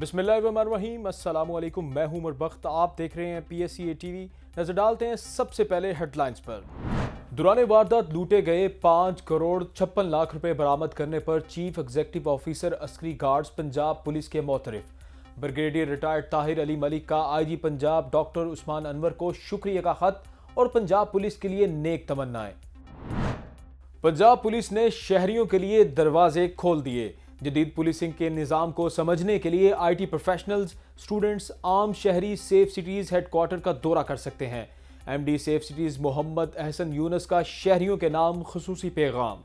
बिस्मिल्लाम असलम मैं हूं बख्त आप देख रहे हैं P S C A T V नज़र डालते हैं सबसे पहले हेडलाइंस पर दौरान वारदात लूटे गए पाँच करोड़ छप्पन लाख रुपए बरामद करने पर chief executive officer Askari guards Punjab police के मोतरफ ब्रिगेडियर रिटायर्ड ताहिर अली मलिक का I G Punjab doctor Usman Anwar को शुक्रिया का खत और पंजाब पुलिस के लिए नेक तमन्नाएं पंजाब पुलिस ने शहरियों के लिए दरवाजे खोल दिए जदीद पुलिसिंग के निज़ाम को समझने के लिए आई टी प्रोफेशनल्स स्टूडेंट्स आम शहरी सेफ सिटीज़ हेडकोार्टर का दौरा कर सकते हैं M D safe cities Mohammad Ahsan Younis का शहरीों के नाम खसूसी पैगाम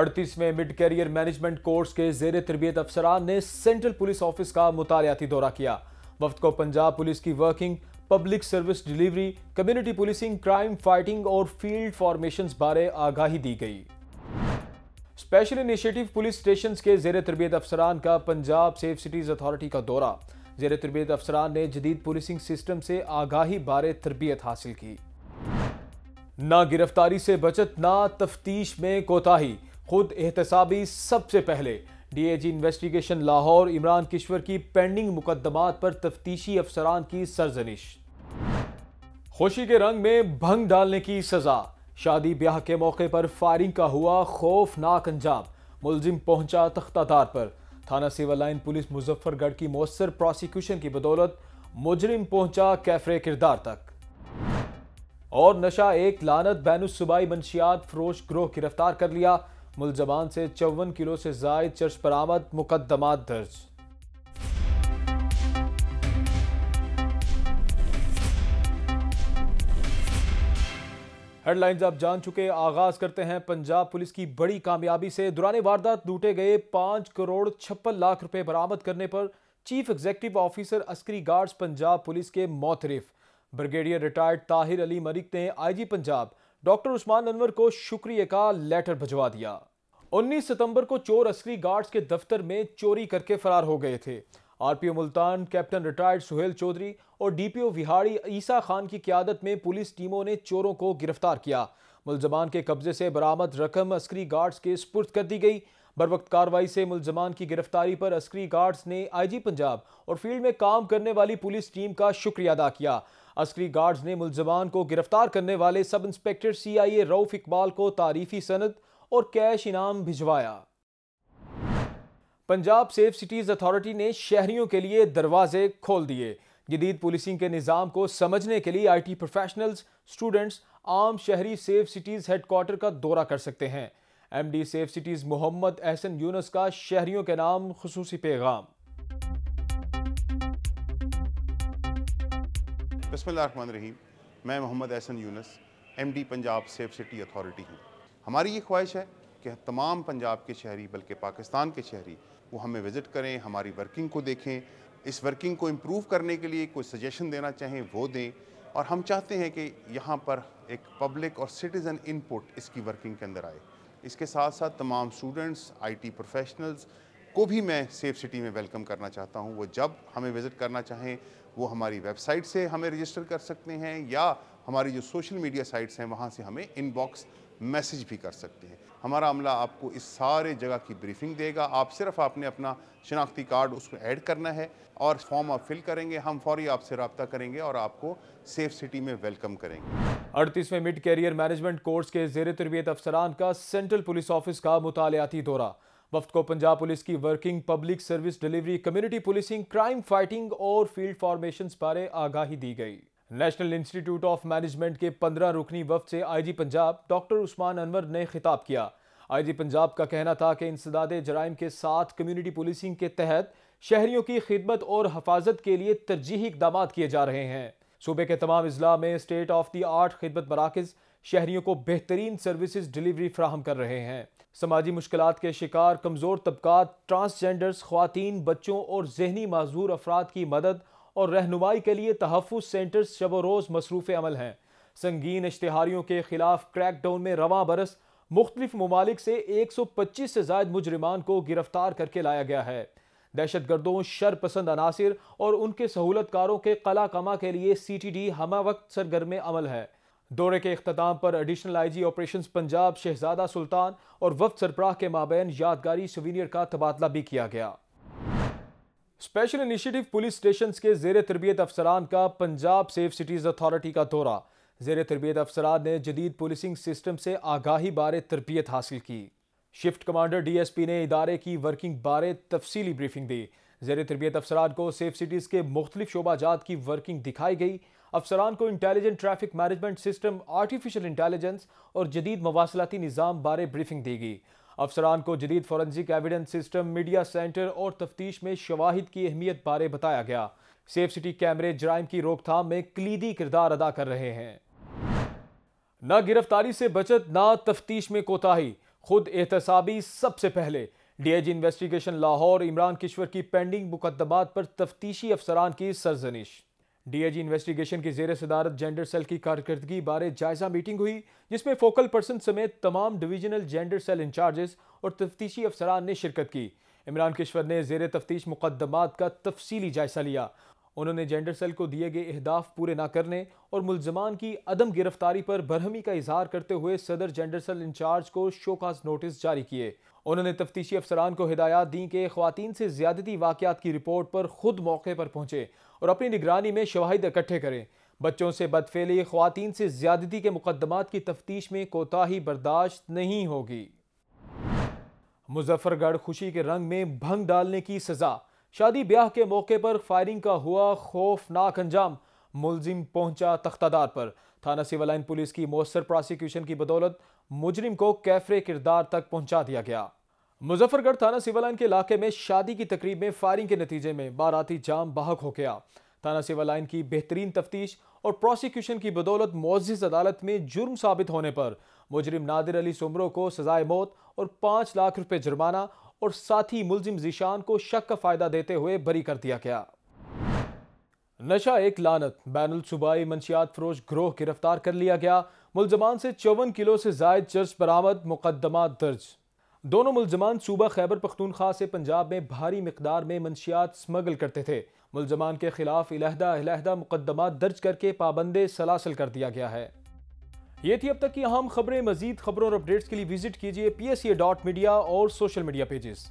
अड़तीसवें मिड कैरियर मैनेजमेंट कोर्स के जेर तरबियत अफसरान ने सेंट्रल पुलिस ऑफिस का मुतालियाती दौरा किया वफ्त को पंजाब पुलिस की working public service delivery community policing crime fighting और फील्ड फॉर्मेशन बारे आगाही दी गई स्पेशल इनिशिएटिव पुलिस स्टेशन के जेर तरबियत अफसरान का पंजाब सेफ सिटीज़ अथॉरिटी का दौरा जेर तरबियत अफसरान ने जदीद पुलिसिंग सिस्टम से आगाही बारे तरबियत हासिल की ना गिरफ्तारी से बचत ना तफ्तीश में कोताही खुद एहतसाबी सबसे पहले डीएजी इन्वेस्टिगेशन लाहौर इमरान किश्वर की पेंडिंग मुकदमात पर तफ्तीशी अफसरान की सरजनिश खुशी के रंग में भंग डालने की सजा शादी ब्याह के मौके पर फायरिंग का हुआ खौफनाक अंजाम मुलजिम पहुंचा तख्तादार पर थाना सिविल लाइन पुलिस मुजफ्फरगढ़ की मौसर प्रोसिक्यूशन की बदौलत मुजरिम पहुंचा कैफरे किरदार तक और नशा एक लानत बैन मंशियात फरोश ग्रोह गिरफ्तार कर लिया मुलजमान से चौवन किलो से जायद चर्च बरामद मुकदमा दर्ज हेडलाइंस आप जान चुके आगाज करते हैं पंजाब पुलिस की बड़ी कामयाबी से दुराने वारदात लूटे गए पांच करोड़ छप्पन लाख रुपए बरामद करने पर chief executive officer Askari guards Punjab police के मौतरफ ब्रिगेडियर रिटायर्ड ताहिर अली मलिक ने आईजी पंजाब डॉक्टर उस्मान अनवर को शुक्रिया का लेटर भिजवा दिया उन्नीस सितंबर को चोर अस्करी गार्ड्स के दफ्तर में चोरी करके फरार हो गए थे RPO Multan captain retired Suhail Chaudhry और डीपीओ विहाड़ी ईसा खान की क्यादत में पुलिस टीमों ने चोरों को गिरफ्तार किया मुलजमान के कब्जे से बरामद रकम अस्करी गार्ड्स के स्पुर्द कर दी गई बर वक्त कार्रवाई से मुलजमान की गिरफ्तारी पर अस्करी गार्ड्स ने आईजी पंजाब और फील्ड में काम करने वाली पुलिस टीम का शुक्रिया अदा किया अस्करी गार्ड्स ने मुलजमान को गिरफ्तार करने वाले sub inspector C I A Rauf Iqbal को तारीफी सनद और कैश इनाम भिजवाया पंजाब सेफ सिटीज़ अथॉरिटी ने शहरियों के लिए दरवाजे खोल दिए जदीद पुलिसिंग के निज़ाम को समझने के लिए आई टी प्रोफेशनल्स स्टूडेंट्स आम शहरी सेफ सिटीज़ हेडकोार्टर का दौरा कर सकते हैं M D safe cities Mohammad Ahsan Younis का शहरीों के नाम खसूस पैगाम बसमान रहीम मैं Mohammad Ahsan Younis M D Punjab safe city authority हूँ हमारी ये ख्वाहिश है कि तमाम पंजाब के शहरी बल्कि पाकिस्तान के शहरी वो हमें विज़िट करें हमारी वर्किंग को देखें इस वर्किंग को इम्प्रूव करने के लिए कोई सजेशन देना चाहें वो दें और हम चाहते हैं कि यहाँ पर एक पब्लिक और सिटीज़न इनपुट इसकी वर्किंग के अंदर आए इसके साथ साथ तमाम स्टूडेंट्स आईटी प्रोफेशनल्स को भी मैं सेफ सिटी में वेलकम करना चाहता हूँ वो जब हमें विज़िट करना चाहें वो हमारी वेबसाइट से हमें रजिस्टर कर सकते हैं या हमारी जो सोशल मीडिया साइट्स हैं वहाँ से हमें इनबॉक्स मैसेज भी कर सकते हैं हमारा अमला आपको इस सारे जगह की ब्रीफिंग देगा आप सिर्फ आपने अपना शनाख्ती कार्ड उसमें ऐड करना है और फॉर्म आप फिल करेंगे हम फौरी आपसे रबता करेंगे और आपको सेफ सिटी में वेलकम करेंगे अड़तीसवें मिड कैरियर मैनेजमेंट कोर्स के जेर तरबियत अफसरान का सेंट्रल पुलिस ऑफिस का मुतालियाती दौरा वफ्त को पंजाब पुलिस की working public service delivery community policing crime fighting और फील्ड फॉर्मेशन बारे आगाही दी गई नेशनल इंस्टीट्यूट ऑफ मैनेजमेंट के पंद्रह रुकनी वफ से आईजी पंजाब डॉक्टर उस्मान अनवर ने खिताब किया आईजी पंजाब का कहना था कि इंसदाद जराइम के साथ कम्युनिटी पुलिसिंग के तहत शहरियों की खिदमत और हफाजत के लिए तरजीह इकदाम किए जा रहे हैं सूबे के तमाम अजला में स्टेट ऑफ दी आर्ट खिदमत मराकज़ शहरियों को बेहतरीन सर्विस डिलीवरी फ्राहम कर रहे हैं समाजी मुश्किल के शिकार कमज़ोर तबक ट्रांसजेंडर्स खुवान बच्चों और जहनी माजूर अफराद की मदद और रहनुमाई के लिए तहफ़ सेंटर्स शब रोज़ मसरूफ़ अमल हैं संगीन इश्तहारियों के खिलाफ क्रैकडाउन में रवा बरस मुख्तलिफ ममालिक से एक सौ पच्चीस से जायद मुजरमान को गिरफ्तार करके लाया गया है दहशत गर्दों शर पसंद अनासर और उनके सहूलतकारों के कला कमा के लिए सी टी डी हमा वक्त सरगर्म अमल है दौरे के अख्ताम पर additional I G operation Punjab Shahzada Sultan और वफ्त सरपराह के माबेन यादगारी सवीनियर का तबादला भी किया गया स्पेशल इनिशिएटिव पुलिस स्टेशन के जेर तरबियत अफसरान का पंजाब सेफ सिटीज़ अथॉरिटी का दौरा जेर तरबियत अफसरान ने जदीद पुलिसिंग सिस्टम से आगाही बारे तरबियत हासिल की shift commander D S P ने इदारे की वर्किंग बारे तफसीली ब्रीफिंग दी जेर तरबियत अफसरान को सेफ सिटीज़ के मुख्तलिफ शोबाजात की वर्किंग दिखाई गई अफसरान को intelligent traffic management system artificial intelligence और जदीद मवासलाती निज़ाम बारे ब्रीफिंग दी गई अफसरान को जदीद forensic evidence system media centre और तफ्तीश में शवाहिद की अहमियत बारे बताया गया सेफ सिटी कैमरे जराइम की रोकथाम में कलीदी किरदार अदा कर रहे हैं न गिरफ्तारी से बचत न तफ्तीश में कोताही खुद एहतसाबी सबसे पहले डीआईजी इन्वेस्टिगेशन लाहौर इमरान किश्वर की पेंडिंग मुकदमात पर तफ्तीशी अफसरान की सरजनिश डीएजी इन्वेस्टिगेशन की जेर सदारत जेंडर सेल की कारकर्दगी बारे जायजा मीटिंग हुई जिसमें फोकल पर्सन समेत तमाम डिवीजनल जेंडर सेल इंचार्जेस और तफ्तीशी अफसरान ने शिरकत की इमरान किश्वर ने जेर तफ्तीश मुकदमात का तफसीली जायजा लिया उन्होंने जेंडर सेल को दिए गए अहदाफ पूरे ना करने और मुलजमान की अदम गिरफ्तारी पर बरहमी का इजहार करते हुए सदर जेंडर सेल इंचार्ज को शोकाज नोटिस जारी किए उन्होंने तफ्तीशी अफसरान को हिदायत दी कि खुवान से ज्यादती वाक़ात की रिपोर्ट पर खुद मौके पर पहुंचे और अपनी निगरानी में शवाहिद इकट्ठे करें बच्चों से बदफेली खुवान से ज्यादती के मुकदमात की तफ्तीश में कोताही बर्दाश्त नहीं होगी मुजफ्फरगढ़ खुशी के रंग में भंग डालने की सजा शादी ब्याह के मौके पर फायरिंग का हुआ खौफनाक अंजाम मुलजिम पहुंचा तख्तादार पर थाना सिविल पुलिस की मौसर प्रोसिक्यूशन की बदौलत मुजरिम को कैफरे किरदार तक पहुंचा दिया गया मुजफ्फरगढ़ थाना सिवालाइन के इलाके में शादी की तकरीब में फायरिंग के नतीजे में बाराती जाम बाहक हो गया थाना सिवालाइन की बेहतरीन तफ्तीश और प्रोसिक्यूशन की बदौलत मोजिज अदालत में जुर्म साबित होने पर मुजरिम नादिर अली सुमरों को सजाए मौत और पांच लाख रुपये जुर्माना और साथ ही मुलजिम जीशान को शक का फायदा देते हुए बरी कर दिया गया नशा एक लानत बैन सूबाई मंशियात फरोश ग्रोह गिरफ्तार कर लिया गया मुलजमान से चौवन किलो से जायद चर्च बरामद मुकदमा दर्ज दोनों मुलजमान सूबा खैबर पख्तूनख्वा से पंजाब में भारी मकदार में मंशियात स्मगल करते थे मुलजमान के खिलाफ अलहदा मुकदमा दर्ज करके पाबंदे सलासल कर दिया गया है ये थी अब तक की अहम खबरें मजीद खबरों और अपडेट्स के लिए विजिट कीजिए P S A dot media और सोशल मीडिया पेजेस